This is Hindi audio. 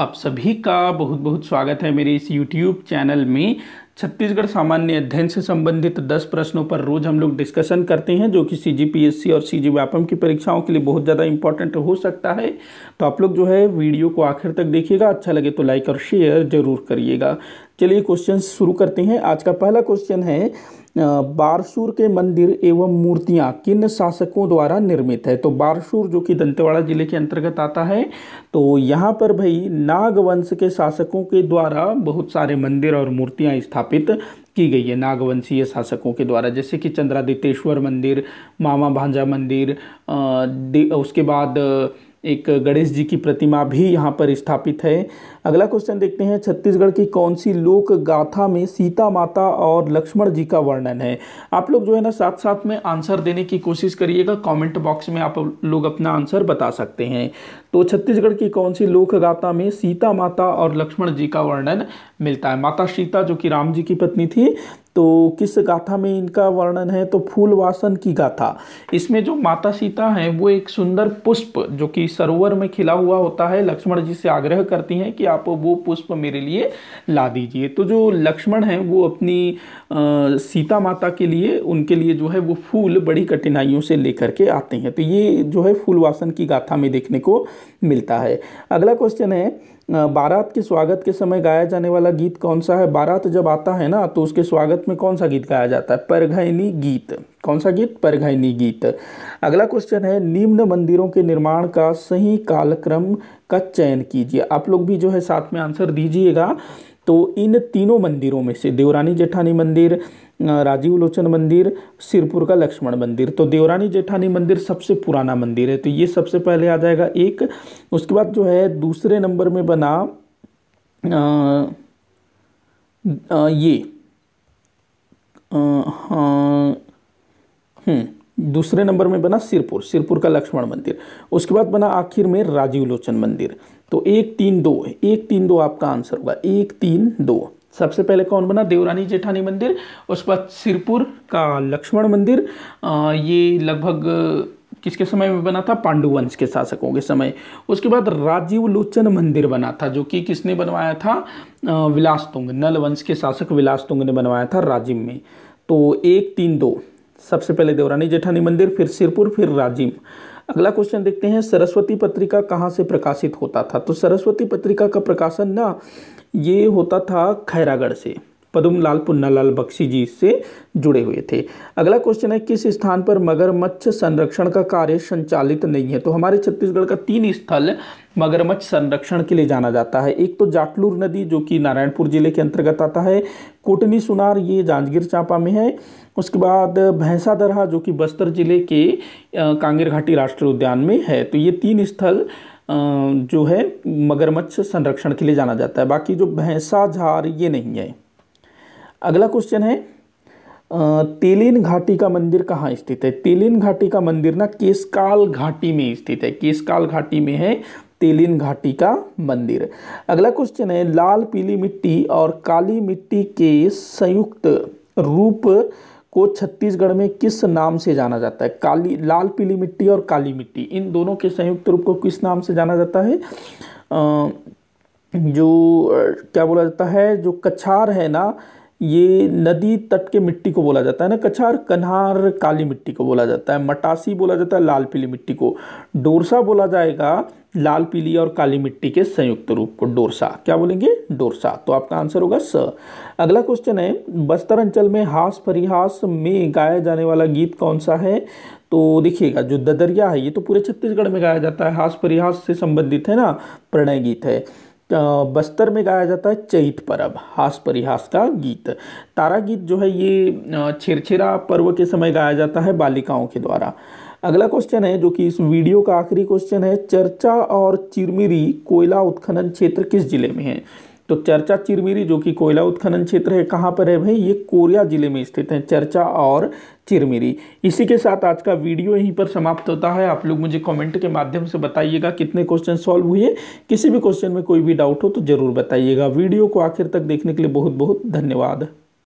आप सभी का बहुत बहुत स्वागत है मेरे इस YouTube चैनल में छत्तीसगढ़ सामान्य अध्ययन से संबंधित 10 प्रश्नों पर रोज हम लोग डिस्कशन करते हैं जो कि सी जी पी एस सी और सी जी व्यापम की परीक्षाओं के लिए बहुत ज़्यादा इंपॉर्टेंट हो सकता है तो आप लोग जो है वीडियो को आखिर तक देखिएगा अच्छा लगे तो लाइक और शेयर जरूर करिएगा चलिए क्वेश्चन शुरू करते हैं आज का पहला क्वेश्चन है बारसूर के मंदिर एवं मूर्तियाँ किन शासकों द्वारा निर्मित है तो बारसूर जो कि दंतेवाड़ा जिले के अंतर्गत आता है तो यहाँ पर भाई नागवंश के शासकों के द्वारा बहुत सारे मंदिर और मूर्तियाँ स्थापित स्थापित की गई है नागवंशीय शासकों के द्वारा जैसे कि चंद्रादित्येश्वर मंदिर मामा भांजा मंदिर उसके बाद एक गणेश जी की प्रतिमा भी यहाँ पर स्थापित है अगला क्वेश्चन देखते हैं छत्तीसगढ़ की कौन सी लोक गाथा में सीता माता और लक्ष्मण जी का वर्णन है आप लोग जो है ना साथ साथ में आंसर देने की कोशिश करिएगा कमेंट बॉक्स में आप लोग अपना आंसर बता सकते हैं तो छत्तीसगढ़ की कौन सी लोक गाथा में सीता माता और लक्ष्मण जी का वर्णन मिलता है माता सीता जो कि राम जी की पत्नी थी तो किस गाथा में इनका वर्णन है तो फूल वासन की गाथा इसमें जो माता सीता हैं वो एक सुंदर पुष्प जो कि सरोवर में खिला हुआ होता है लक्ष्मण जी से आग्रह करती हैं कि आप वो पुष्प मेरे लिए ला दीजिए तो जो लक्ष्मण हैं वो अपनी आ, सीता माता के लिए उनके लिए जो है वो फूल बड़ी कठिनाइयों से लेकर के आते हैं तो ये जो है फूल वासन की गाथा में देखने को मिलता है अगला क्वेश्चन है बारात के स्वागत के समय गाया जाने वाला गीत कौन सा है बारात जब आता है ना तो उसके स्वागत में कौन सा गीत गाया जाता है परघैनी गीत कौन सा गीत परघैनी गीत अगला क्वेश्चन है निम्न मंदिरों के निर्माण का सही कालक्रम का चयन कीजिए आप लोग भी जो है साथ में आंसर दीजिएगा तो इन तीनों मंदिरों में से देवरानी जेठानी मंदिर राजीव लोचन मंदिर सिरपुर का लक्ष्मण मंदिर तो देवरानी जेठानी मंदिर सबसे पुराना मंदिर है तो ये सबसे पहले आ जाएगा एक उसके बाद जो है दूसरे नंबर में बना आ, आ, ये हाँ हम्म, दूसरे नंबर में बना सिरपुर सिरपुर का लक्ष्मण मंदिर उसके बाद बना आखिर में राजीव लोचन मंदिर तो एक तीन दो एक तीन दो आपका आंसर होगा एक तीन दो सबसे पहले कौन बना देवरानी जेठानी मंदिर उसके बाद सिरपुर का लक्ष्मण मंदिर आ, ये लगभग किसके समय में बना था पांडुवंश के शासकों के समय उसके बाद राजीव लोचन मंदिर बना था जो कि किसने बनवाया था विलासतुंग नल वंश के शासक विलासतुंग ने बनवाया था राजिम में तो एक तीन दो सबसे पहले देवरानी जेठानी मंदिर फिर सिरपुर फिर राजिम अगला क्वेश्चन देखते हैं सरस्वती पत्रिका कहाँ से प्रकाशित होता था तो सरस्वती पत्रिका का प्रकाशन ना ये होता था खैरागढ़ से पदुमलाल पुन्नालाल बख्शी जी से जुड़े हुए थे अगला क्वेश्चन है किस स्थान पर मगरमच्छ संरक्षण का कार्य संचालित नहीं है तो हमारे छत्तीसगढ़ का तीन स्थल मगरमच्छ संरक्षण के लिए जाना जाता है एक तो जाटलूर नदी जो कि नारायणपुर जिले के अंतर्गत आता है कोटनी सुनार ये जांजगीर चांपा में है उसके बाद भैंसा दरहा जो कि बस्तर जिले के कांगेर घाटी राष्ट्रीय उद्यान में है तो ये तीन स्थल जो है मगरमच्छ संरक्षण के लिए जाना जाता है बाकी जो भैंसा झार ये नहीं है अगला क्वेश्चन है तेलिन घाटी का मंदिर कहाँ स्थित है तेलिन घाटी का मंदिर ना केसकाल घाटी में स्थित है केसकाल घाटी में है तेलिन घाटी का मंदिर अगला क्वेश्चन है लाल पीली मिट्टी और काली मिट्टी के संयुक्त रूप को छत्तीसगढ़ में किस नाम से जाना जाता है काली लाल पीली मिट्टी और काली मिट्टी इन दोनों के संयुक्त रूप को किस नाम से जाना जाता है आ, जो क्या बोला जाता है जो कछार है ना ये नदी तट के मिट्टी को बोला जाता है ना कछार कन्हार काली मिट्टी को बोला जाता है मटासी बोला जाता है लाल पीली मिट्टी को डोरसा बोला जाएगा लाल पीली और काली मिट्टी के संयुक्त रूप को डोरसा क्या बोलेंगे डोरसा तो आपका आंसर होगा स अगला क्वेश्चन है बस्तर अंचल में हास परिहास में गाया जाने वाला गीत कौन सा है तो देखिएगा जो ददरिया है ये तो पूरे छत्तीसगढ़ में गाया जाता है हास परिहास से संबंधित है ना प्रणय गीत है बस्तर में गाया जाता है चैत परब हास परिहास का गीत तारा गीत जो है ये छेरछेरा पर्व के समय गाया जाता है बालिकाओं के द्वारा अगला क्वेश्चन है जो कि इस वीडियो का आखिरी क्वेश्चन है चर्चा और चिरमिरी कोयला उत्खनन क्षेत्र किस जिले में है तो चर्चा चिरमिरी जो कि कोयला उत्खनन क्षेत्र है कहाँ पर है भाई ये कोरिया जिले में स्थित है चर्चा और चिरमिरी इसी के साथ आज का वीडियो यहीं पर समाप्त होता है आप लोग मुझे कमेंट के माध्यम से बताइएगा कितने क्वेश्चन सॉल्व हुए किसी भी क्वेश्चन में कोई भी डाउट हो तो ज़रूर बताइएगा वीडियो को आखिर तक देखने के लिए बहुत बहुत धन्यवाद